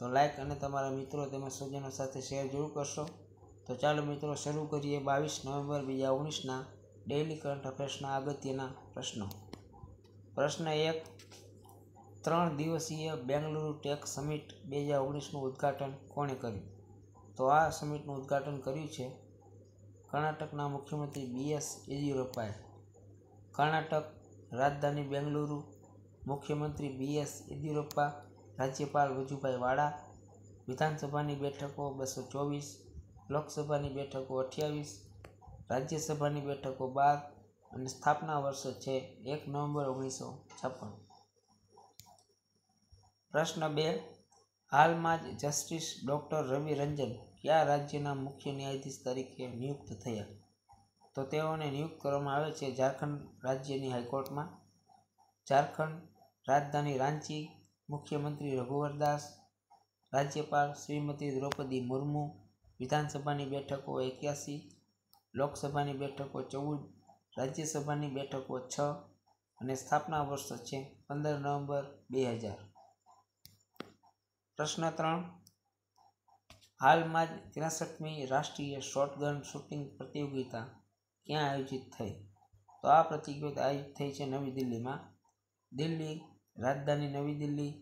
તો લાઇક અને તમારા મિત્રો તેમજ સ્વજનો સાથે શેર જરૂર કરશો તો ચાલો મિત્રો શરૂ કરીએ બાવીસ નવેમ્બર બે હજાર ઓગણીસના ડેઇલી કરંટ અફેર્સના અગત્યના પ્રશ્નો પ્રશ્ન એક ત્રણ દિવસીય બેંગલુરુ ટેક સમિટ બે હજાર ઓગણીસનું ઉદ્ઘાટન કોણે કર્યું તો આ સમિટનું ઉદ્ઘાટન કર્યું છે કર્ણાટકના મુખ્યમંત્રી બી એસ યેદિયુરપ્પાએ કર્ણાટક રાજધાની બેંગલુરુ મુખ્યમંત્રી બી એસ યેદિયુરપ્પા રાજ્યપાલ વજુભાઈ વાળા વિધાનસભાની બેઠકો બસો ચોવીસ લોકસભાની બેઠકો અઠ્યાવીસ રાજ્યસભાની બેઠકો બાર અને સ્થાપના વર્ષ છે એક નવેમ્બર ઓગણીસો છપ્પન પ્રશ્ન બે હાલમાં જ જસ્ટિસ ડૉક્ટર રવિ રંજન કયા રાજ્યના મુખ્ય ન્યાયાધીશ તરીકે નિયુક્ત થયા તો તેઓને નિયુક્ત કરવામાં આવે છે ઝારખંડ રાજ્યની હાઈકોર્ટમાં ઝારખંડ રાજધાની રાંચી મુખ્યમંત્રી રઘુવર દાસ રાજ્યપાલ શ્રીમતી દ્રૌપદી મુર્મુ વિધાનસભાની બેઠકો એક્યાસી લોકસભાની બેઠકો ચૌદ રાજ્યસભાની બેઠકો છ અને સ્થાપના વર્ષ છે પંદર નવેમ્બર બે હજાર પ્રશ્ન ત્રણ હાલમાં જ ત્રેસઠમી રાષ્ટ્રીય શોટગન શૂટિંગ પ્રતિયોગિતા ક્યાં આયોજિત થઈ તો આ પ્રતિયોગિતા આયોજિત થઈ છે નવી દિલ્હીમાં દિલ્હી રાજધાની નવી દિલ્હી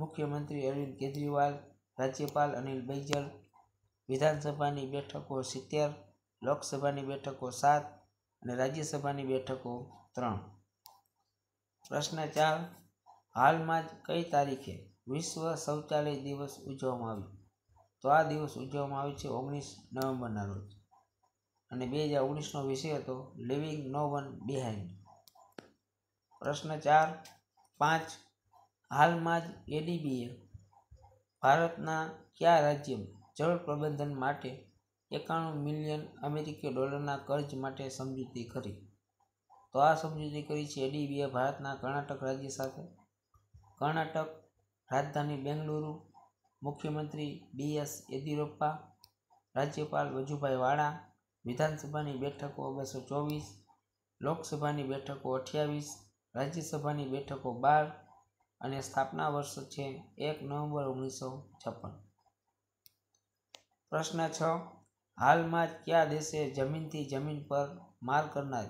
મુખ્યમંત્રી અરવિંદ કેજરીવાલ રાજ્યપાલ અનિલ બૈજલ વિધાનસભાની બેઠકો સિત્તેર લોકસભાની બેઠકો સાત અને રાજ્યસભાની બેઠકો ત્રણ પ્રશ્ન ચાર હાલમાં જ કઈ તારીખે વિશ્વ શૌચાલય દિવસ ઉજવવામાં આવ્યો તો આ દિવસ ઉજવવામાં આવ્યો છે ઓગણીસ નવેમ્બરના રોજ અને બે હજાર ઓગણીસનો વિષય હતો લિવિંગ નો વન બિહાઇન્ડ પ્રશ્ન ચાર પાંચ હાલમાં જ એડીબીએ ભારતના કયા રાજ્ય જળ પ્રબંધન માટે એકાણું મિલિયન અમેરિકી ડોલરના કર્જ માટે સમજૂતી કરી તો આ સમજૂતી કરી છે એડીબીએ ભારતના કર્ણાટક રાજ્ય સાથે કર્ણાટક રાજધાની બેંગલુરુ મુખ્યમંત્રી બી એસ યેદિયુરપ્પા રાજ્યપાલ વજુભાઈ વાળા વિધાનસભાની બેઠકો બસો ચોવીસ લોકસભાની બેઠકો અઠ્યાવીસ રાજ્યસભાની બેઠકો બાર અને સ્થાપના વર્ષ છે એક નવેમ્બર ઓગણીસો છપ્પન પ્રશ્ન છ હાલમાં જ કયા દેશે જમીનથી જમીન પર માર કરનાર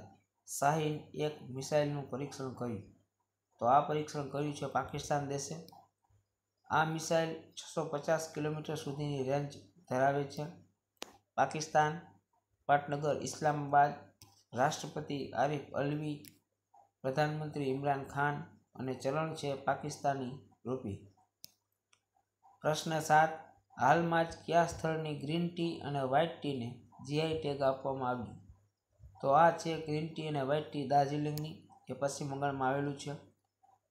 શાહીન એક મિસાઇલનું પરીક્ષણ કર્યું તો આ પરીક્ષણ કર્યું છે પાકિસ્તાન દેશે આ મિસાઇલ છસો પચાસ કિલોમીટર સુધીની રેન્જ ધરાવે છે પાકિસ્તાન પાટનગર ઇસ્લામાબાદ રાષ્ટ્રપતિ આરિફ અલવી પ્રધાનમંત્રી ઇમરાન ખાન અને ચલણ છે પાકિસ્તાની રૂપી પ્રશ્ન સાત હાલમાં જ કયા સ્થળની ગ્રીન ટી અને વ્હાઇટ ટીને જીઆઈ ટેગ આપવામાં આવ્યું તો આ છે ગ્રીન ટી અને વ્હાઇટ ટી દાર્જિલિંગની જે પશ્ચિમ બંગાળમાં આવેલું છે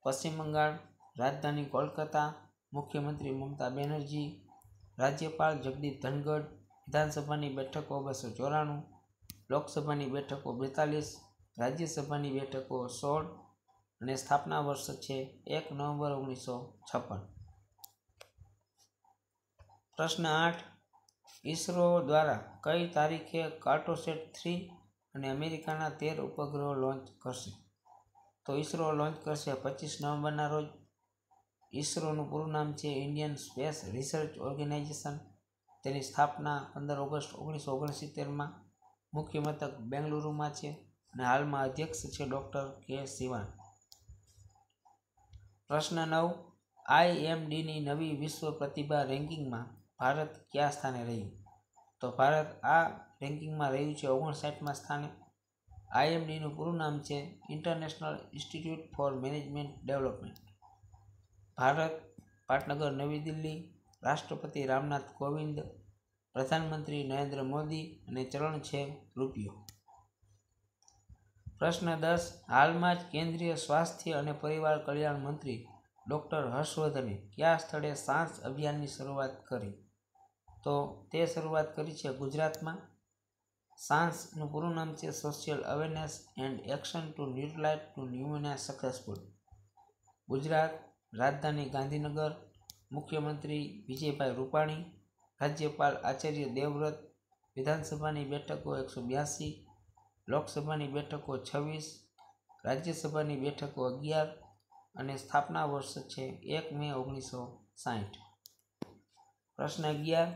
પશ્ચિમ બંગાળ રાજધાની કોલકાતા મુખ્યમંત્રી મમતા બેનર્જી રાજ્યપાલ જગદીપ ધનગઢ વિધાનસભાની બેઠકો બસો ચોરાણું લોકસભાની બેઠકો બેતાલીસ રાજ્યસભાની બેઠકો સોળ અને સ્થાપના વર્ષ છે એક નવેમ્બર ઓગણીસો છપ્પન પ્રશ્ન આઠ ઈસરો દ્વારા કઈ તારીખે કાર્ટોસેટ થ્રી અને અમેરિકાના તેર ઉપગ્રહો લોન્ચ કરશે તો ઈસરો લોન્ચ કરશે પચીસ નવેમ્બરના રોજ ઈસરોનું પૂરું નામ છે ઇન્ડિયન સ્પેસ રિસર્ચ ઓર્ગેનાઇઝેશન તેની સ્થાપના પંદર ઓગસ્ટ ઓગણીસો ઓગણસિત્તેરમાં મુખ્ય મથક બેંગલુરુમાં છે અને હાલમાં અધ્યક્ષ છે ડૉક્ટર કે સિવાન પ્રશ્ન નવ આઈએમડીની નવી વિશ્વ પ્રતિભા રેન્કિંગમાં ભારત કયા સ્થાને રહ્યું તો ભારત આ રેન્કિંગમાં રહ્યું છે ઓગણસાઠમાં સ્થાને આઈએમડીનું પૂરું નામ છે international institute for management development Bharat પાટનગર નવી દિલ્હી રાષ્ટ્રપતિ રામનાથ કોવિંદ પ્રધાનમંત્રી નરેન્દ્ર મોદી અને ચલણ છે રૂપિયો પ્રશ્ન દસ હાલમાં જ કેન્દ્રીય સ્વાસ્થ્ય અને પરિવાર કલ્યાણ મંત્રી ડૉક્ટર હર્ષવર્ધને કયા સ્થળે સાંસ અભિયાનની શરૂઆત કરી તો તે શરૂઆત કરી છે ગુજરાતમાં સાંસનું પૂરું નામ છે social awareness and action to neutralise to pneumonia successful Gujarat રાજધાની ગાંધીનગર મુખ્યમંત્રી વિજયભાઈ રૂપાણી રાજ્યપાલ આચાર્ય દેવવ્રત વિધાનસભાની બેઠકો એકસો બ્યાસી લોકસભાની બેઠકો છવ્વીસ રાજ્યસભાની બેઠકો અગિયાર અને સ્થાપના વર્ષ છે એક મે ઓગણીસો સાહીઠ પ્રશ્ન અગિયાર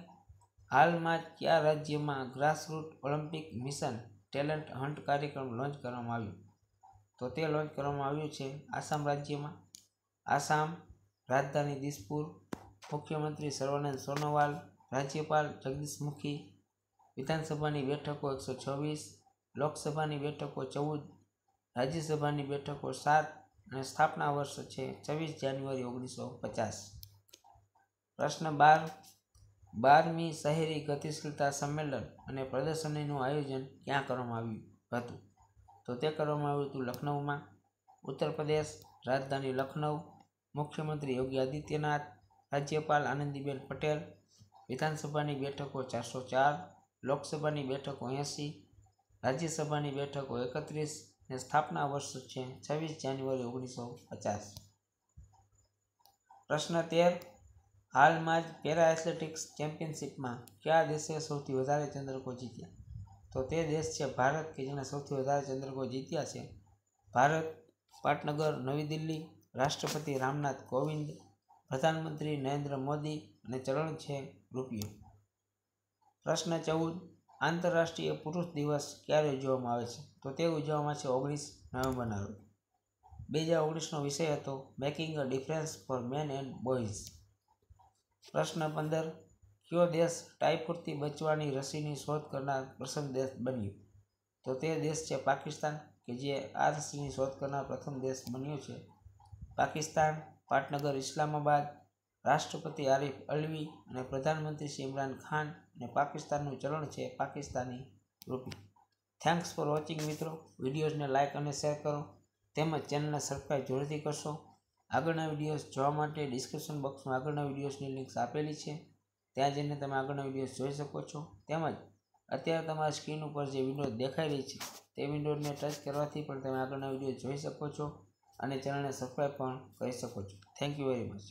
હાલમાં કયા રાજ્યમાં grassroot olympic mission talent hunt કાર્યક્રમ લોન્ચ કરવામાં આવ્યો તો તે લોન્ચ કરવામાં આવ્યું છે આસામ રાજ્યમાં આસામ રાજધાની દિસપુર મુખ્યમંત્રી સર્વાનંદ સોનોવાલ રાજ્યપાલ જગદીશ મુખી વિધાનસભાની બેઠકો એકસો છવ્વીસ લોકસભાની બેઠકો ચૌદ રાજ્યસભાની બેઠકો સાત અને સ્થાપના વર્ષ છે છવ્વીસ જાન્યુઆરી ઓગણીસો પચાસ પ્રશ્ન બાર બારમી શહેરી ગતિશીલતા સંમેલન અને પ્રદર્શનીનું આયોજન ક્યાં કરવામાં આવ્યું હતું તો તે કરવામાં આવ્યું હતું લખનૌમાં ઉત્તર પ્રદેશ રાજધાની લખનૌ મુખ્યમંત્રી યોગી આદિત્યનાથ રાજ્યપાલ આનંદીબેન પટેલ વિધાનસભાની બેઠકો ચારસો ચાર લોકસભાની બેઠકો એંસી રાજ્યસભાની બેઠકો એકત્રીસ ને સ્થાપના વર્ષ છે છવ્વીસ જાન્યુઆરી ઓગણીસો પચાસ પ્રશ્ન તેર હાલમાં જ પેરા એથ્લેટિક્સ ચેમ્પિયનશિપમાં કયા દેશે સૌથી વધારે ચંદ્રકો જીત્યા તો તે દેશ છે ભારત કે જેણે સૌથી વધારે ચંદ્રકો જીત્યા છે ભારત પાટનગર નવી દિલ્હી રાષ્ટ્રપતિ રામનાથ કોવિંદ પ્રધાનમંત્રી નરેન્દ્ર મોદી અને ચરણ છે રૂપિયો પ્રશ્ન ચૌદ આંતરરાષ્ટ્રીય પુરુષ દિવસ ક્યારે ઉજવવામાં આવે છે તો તે ઉજવવામાં છે ઓગણીસ નવેમ્બરના રોજ બે હજાર ઓગણીસનો વિષય હતો making a difference for men and boys પ્રશ્ન પંદર કયો દેશ ટાઇફોઇડથી બચવાની રસીની શોધ કરનાર પ્રથમ દેશ બન્યો તો તે દેશ છે પાકિસ્તાન કે જે આ રસીની શોધ કરનાર પ્રથમ દેશ બન્યો છે પાકિસ્તાન પાટનગર ઇસ્લામાબાદ રાષ્ટ્રપતિ આરિફ અલવી અને પ્રધાનમંત્રી શ્રી ઇમરાન ખાન અને પાકિસ્તાનનું ચલણ છે પાકિસ્તાની રૂપી થેન્ક્સ ફોર વોચિંગ મિત્રો વિડીયોઝને લાઇક અને શેર કરો તેમજ ચેનલને સબસ્ક્રાઈબ જરૂરથી કરશો આગળના વિડીયોઝ જોવા માટે ડિસ્ક્રિપ્શન બોક્સમાં આગળના વિડીયોઝની લિંક્સ આપેલી છે ત્યાં જઈને તમે આગળના વિડીયોઝ જોઈ શકો છો તેમજ અત્યારે તમારા સ્ક્રીન ઉપર જે વિન્ડોઝ દેખાઈ રહી છે તે વિન્ડોઝને ટચ કરવાથી પણ તમે આગળના વિડીયો જોઈ શકો છો અને ચેનલને સબસ્ક્રાઈબ પણ કરી શકો છો થેન્ક યુ વેરી મચ